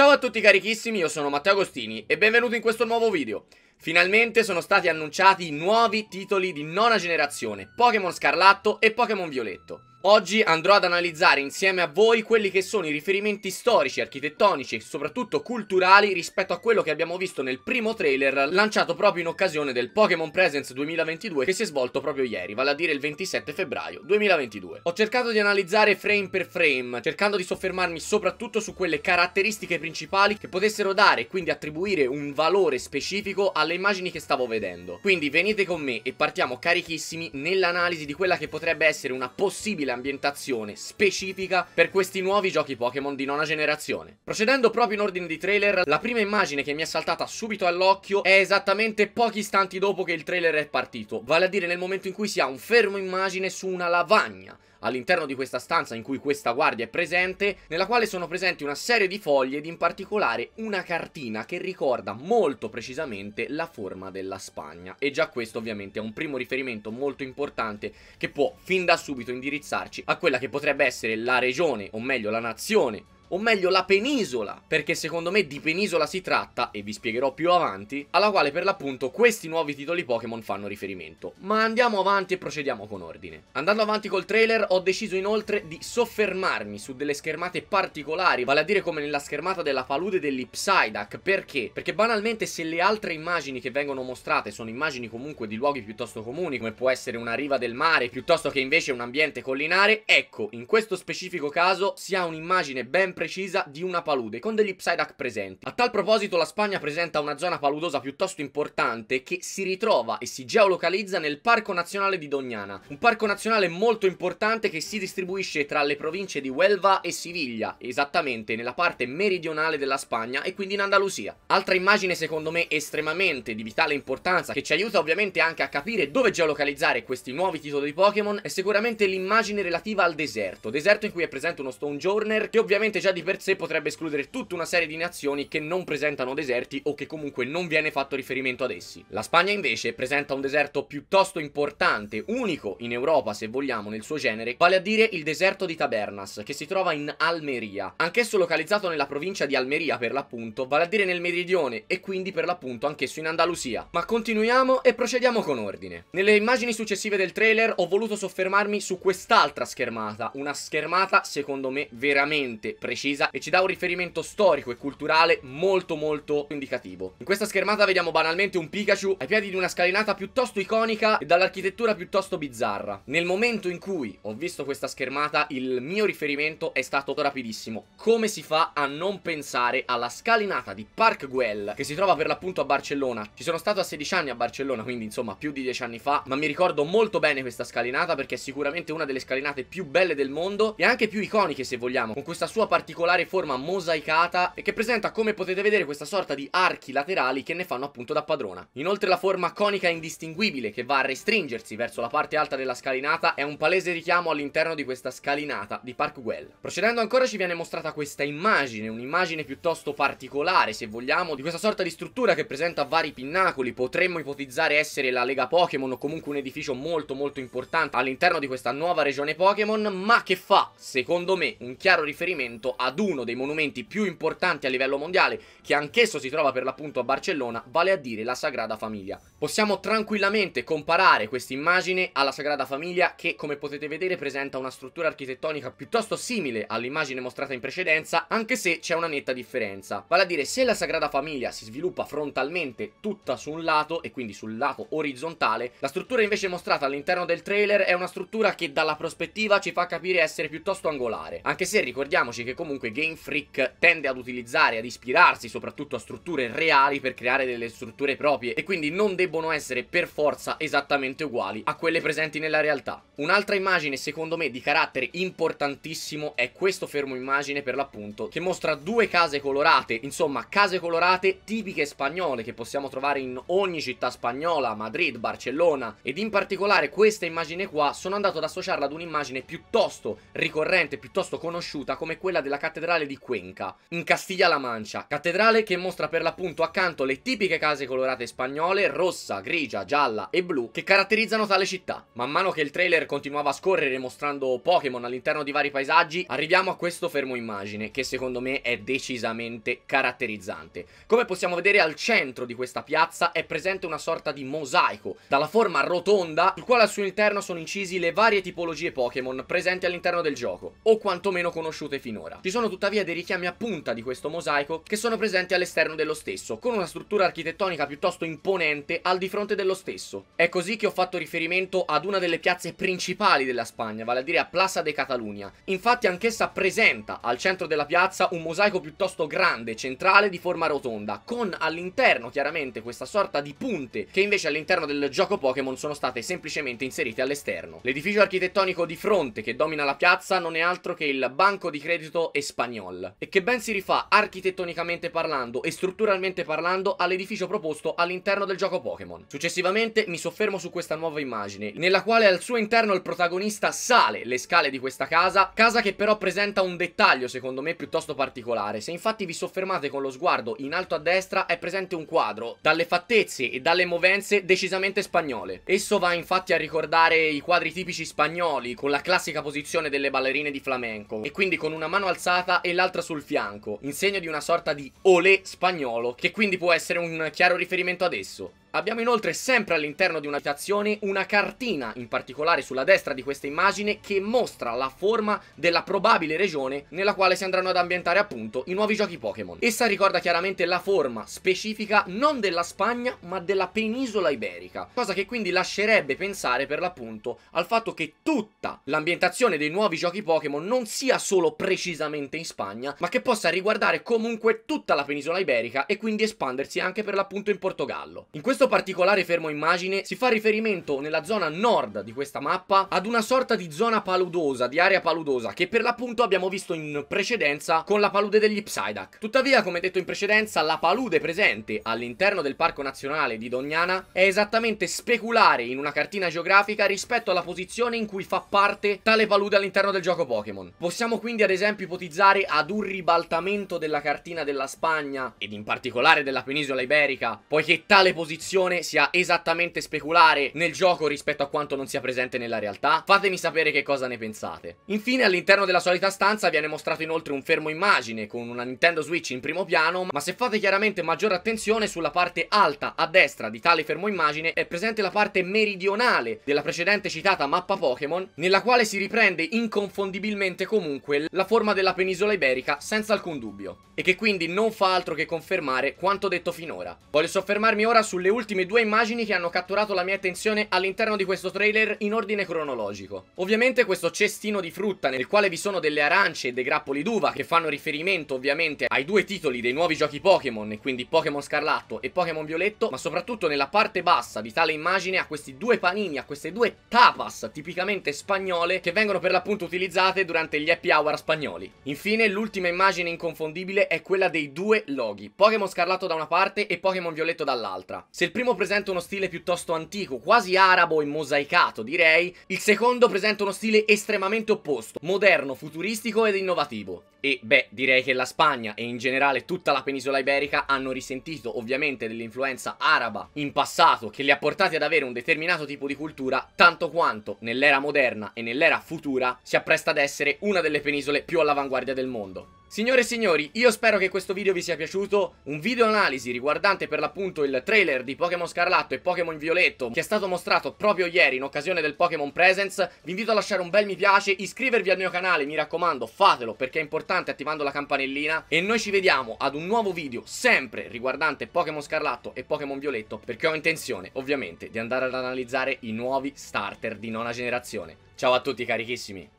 Ciao a tutti carichissimi, io sono Matteo Agostini e benvenuti in questo nuovo video. Finalmente sono stati annunciati i nuovi titoli di nona generazione, Pokémon Scarlatto e Pokémon Violetto. Oggi andrò ad analizzare insieme a voi quelli che sono i riferimenti storici, architettonici e soprattutto culturali rispetto a quello che abbiamo visto nel primo trailer lanciato proprio in occasione del Pokémon Presence 2022 che si è svolto proprio ieri, vale a dire il 27 febbraio 2022. Ho cercato di analizzare frame per frame, cercando di soffermarmi soprattutto su quelle caratteristiche principali che potessero dare e quindi attribuire un valore specifico alle immagini che stavo vedendo. Quindi venite con me e partiamo carichissimi nell'analisi di quella che potrebbe essere una possibile possibile ambientazione specifica per questi nuovi giochi Pokémon di nona generazione. Procedendo proprio in ordine di trailer, la prima immagine che mi è saltata subito all'occhio è esattamente pochi istanti dopo che il trailer è partito, vale a dire nel momento in cui si ha un fermo immagine su una lavagna all'interno di questa stanza in cui questa guardia è presente, nella quale sono presenti una serie di foglie ed in particolare una cartina che ricorda molto precisamente la forma della Spagna. E già questo ovviamente è un primo riferimento molto importante che può fin da subito indirizzarci a quella che potrebbe essere la regione, o meglio la nazione, o meglio la penisola, perché secondo me di penisola si tratta, e vi spiegherò più avanti, alla quale per l'appunto questi nuovi titoli Pokémon fanno riferimento. Ma andiamo avanti e procediamo con ordine. Andando avanti col trailer ho deciso inoltre di soffermarmi su delle schermate particolari, vale a dire come nella schermata della palude dell'Ipsidak, perché? Perché banalmente se le altre immagini che vengono mostrate sono immagini comunque di luoghi piuttosto comuni, come può essere una riva del mare, piuttosto che invece un ambiente collinare, ecco, in questo specifico caso si ha un'immagine ben precisa di una palude, con degli Psyduck presenti. A tal proposito la Spagna presenta una zona paludosa piuttosto importante che si ritrova e si geolocalizza nel Parco Nazionale di Dognana, un parco nazionale molto importante che si distribuisce tra le province di Huelva e Siviglia, esattamente nella parte meridionale della Spagna e quindi in Andalusia. Altra immagine secondo me estremamente di vitale importanza che ci aiuta ovviamente anche a capire dove geolocalizzare questi nuovi titoli di Pokémon è sicuramente l'immagine relativa al deserto, deserto in cui è presente uno Stonejourner che ovviamente già già di per sé potrebbe escludere tutta una serie di nazioni che non presentano deserti o che comunque non viene fatto riferimento ad essi. La Spagna invece presenta un deserto piuttosto importante, unico in Europa se vogliamo nel suo genere, vale a dire il deserto di Tabernas, che si trova in Almeria, anch'esso localizzato nella provincia di Almeria per l'appunto, vale a dire nel meridione e quindi per l'appunto anch'esso in Andalusia. Ma continuiamo e procediamo con ordine. Nelle immagini successive del trailer ho voluto soffermarmi su quest'altra schermata, una schermata secondo me veramente preciosa precisa e ci dà un riferimento storico e culturale molto molto indicativo. In questa schermata vediamo banalmente un Pikachu ai piedi di una scalinata piuttosto iconica e dall'architettura piuttosto bizzarra. Nel momento in cui ho visto questa schermata il mio riferimento è stato rapidissimo. Come si fa a non pensare alla scalinata di Park Güell che si trova per l'appunto a Barcellona? Ci sono stato a 16 anni a Barcellona quindi insomma più di 10 anni fa ma mi ricordo molto bene questa scalinata perché è sicuramente una delle scalinate più belle del mondo e anche più iconiche se vogliamo con questa sua particolarità particolare forma mosaicata e che presenta come potete vedere questa sorta di archi laterali che ne fanno appunto da padrona. Inoltre la forma conica indistinguibile che va a restringersi verso la parte alta della scalinata è un palese richiamo all'interno di questa scalinata di Park Güell. Procedendo ancora ci viene mostrata questa immagine, un'immagine piuttosto particolare se vogliamo, di questa sorta di struttura che presenta vari pinnacoli, potremmo ipotizzare essere la Lega Pokémon o comunque un edificio molto molto importante all'interno di questa nuova regione Pokémon, ma che fa, secondo me, un chiaro riferimento ad uno dei monumenti più importanti a livello mondiale, che anch'esso si trova per l'appunto a Barcellona, vale a dire la Sagrada Famiglia. Possiamo tranquillamente comparare questa immagine alla Sagrada Famiglia che, come potete vedere, presenta una struttura architettonica piuttosto simile all'immagine mostrata in precedenza, anche se c'è una netta differenza. Vale a dire, se la Sagrada Famiglia si sviluppa frontalmente tutta su un lato, e quindi sul lato orizzontale, la struttura invece mostrata all'interno del trailer è una struttura che dalla prospettiva ci fa capire essere piuttosto angolare, anche se ricordiamoci che comunque Game Freak tende ad utilizzare, ad ispirarsi soprattutto a strutture reali per creare delle strutture proprie e quindi non debbono essere per forza esattamente uguali a quelle presenti nella realtà. Un'altra immagine secondo me di carattere importantissimo è questo fermo immagine per l'appunto che mostra due case colorate, insomma case colorate tipiche spagnole che possiamo trovare in ogni città spagnola, Madrid, Barcellona ed in particolare questa immagine qua sono andato ad associarla ad un'immagine piuttosto ricorrente, piuttosto conosciuta come quella del della cattedrale di Cuenca, in Castiglia-La Mancia, cattedrale che mostra per l'appunto accanto le tipiche case colorate spagnole, rossa, grigia, gialla e blu, che caratterizzano tale città. Man mano che il trailer continuava a scorrere mostrando Pokémon all'interno di vari paesaggi, arriviamo a questo fermo immagine, che secondo me è decisamente caratterizzante. Come possiamo vedere al centro di questa piazza è presente una sorta di mosaico, dalla forma rotonda, sul quale al suo interno sono incisi le varie tipologie Pokémon presenti all'interno del gioco, o quantomeno conosciute finora. Ci sono tuttavia dei richiami a punta di questo mosaico che sono presenti all'esterno dello stesso, con una struttura architettonica piuttosto imponente al di fronte dello stesso. È così che ho fatto riferimento ad una delle piazze principali della Spagna, vale a dire a Plaza de Catalunya. Infatti anch'essa presenta al centro della piazza un mosaico piuttosto grande, centrale, di forma rotonda, con all'interno chiaramente questa sorta di punte che invece all'interno del gioco Pokémon sono state semplicemente inserite all'esterno. L'edificio architettonico di fronte che domina la piazza non è altro che il banco di credito Italo e Spagnol e che ben si rifà architettonicamente parlando e strutturalmente parlando all'edificio proposto all'interno del gioco Pokémon. Successivamente mi soffermo su questa nuova immagine, nella quale al suo interno il protagonista sale le scale di questa casa, casa che però presenta un dettaglio secondo me piuttosto particolare. Se infatti vi soffermate con lo sguardo in alto a destra è presente un quadro, dalle fattezze e dalle movenze decisamente spagnole. Esso va infatti a ricordare i quadri tipici spagnoli, con la classica posizione delle ballerine di flamenco, e quindi con una mano al alzata e l'altra sul fianco, in segno di una sorta di olé spagnolo, che quindi può essere un chiaro riferimento ad esso. Abbiamo inoltre sempre all'interno di un'abitazione una cartina, in particolare sulla destra di questa immagine, che mostra la forma della probabile regione nella quale si andranno ad ambientare appunto i nuovi giochi Pokémon. Essa ricorda chiaramente la forma specifica non della Spagna ma della penisola iberica, cosa che quindi lascerebbe pensare per l'appunto al fatto che tutta l'ambientazione dei nuovi giochi Pokémon non sia solo precisamente in Spagna, ma che possa riguardare comunque tutta la penisola iberica e quindi espandersi anche per l'appunto in Portogallo. In questo questo particolare fermo immagine si fa riferimento nella zona nord di questa mappa ad una sorta di zona paludosa, di area paludosa, che per l'appunto abbiamo visto in precedenza con la palude degli Psyduck. Tuttavia, come detto in precedenza, la palude presente all'interno del Parco Nazionale di Dognana è esattamente speculare in una cartina geografica rispetto alla posizione in cui fa parte tale palude all'interno del gioco Pokémon. Possiamo quindi ad esempio ipotizzare ad un ribaltamento della cartina della Spagna ed in particolare della penisola iberica, poiché tale posizione dimensione sia esattamente speculare nel gioco rispetto a quanto non sia presente nella realtà? Fatemi sapere che cosa ne pensate. Infine all'interno della solita stanza viene mostrato inoltre un fermo immagine con una Nintendo Switch in primo piano, ma se fate chiaramente maggiore attenzione sulla parte alta a destra di tale fermo immagine è presente la parte meridionale della precedente citata mappa Pokémon, nella quale si riprende inconfondibilmente comunque la forma della penisola iberica senza alcun dubbio, e che quindi non fa altro che confermare quanto detto finora. Voglio soffermarmi ora sulle ultime ultime due immagini che hanno catturato la mia attenzione all'interno di questo trailer in ordine cronologico. Ovviamente questo cestino di frutta nel quale vi sono delle arance e dei grappoli d'uva che fanno riferimento ovviamente ai due titoli dei nuovi giochi Pokémon, quindi Pokémon Scarlatto e Pokémon Violetto, ma soprattutto nella parte bassa di tale immagine a questi due panini, a queste due tapas tipicamente spagnole che vengono per l'appunto utilizzate durante gli happy hour spagnoli. Infine l'ultima immagine inconfondibile è quella dei due loghi, Pokémon Scarlatto da una parte e Pokémon Violetto dall'altra. Se il primo presenta uno stile piuttosto antico, quasi arabo e mosaicato direi. Il secondo presenta uno stile estremamente opposto, moderno, futuristico ed innovativo. E beh, direi che la Spagna e in generale tutta la penisola iberica hanno risentito ovviamente dell'influenza araba in passato che li ha portati ad avere un determinato tipo di cultura, tanto quanto nell'era moderna e nell'era futura si appresta ad essere una delle penisole più all'avanguardia del mondo. Signore e signori, io spero che questo video vi sia piaciuto, un video analisi riguardante per l'appunto il trailer di Pokémon Scarlatto e Pokémon Violetto che è stato mostrato proprio ieri in occasione del Pokémon Presence, vi invito a lasciare un bel mi piace, iscrivervi al mio canale, mi raccomando fatelo perché è importante attivando la campanellina e noi ci vediamo ad un nuovo video sempre riguardante Pokémon Scarlatto e Pokémon Violetto perché ho intenzione ovviamente di andare ad analizzare i nuovi starter di nona generazione. Ciao a tutti carichissimi!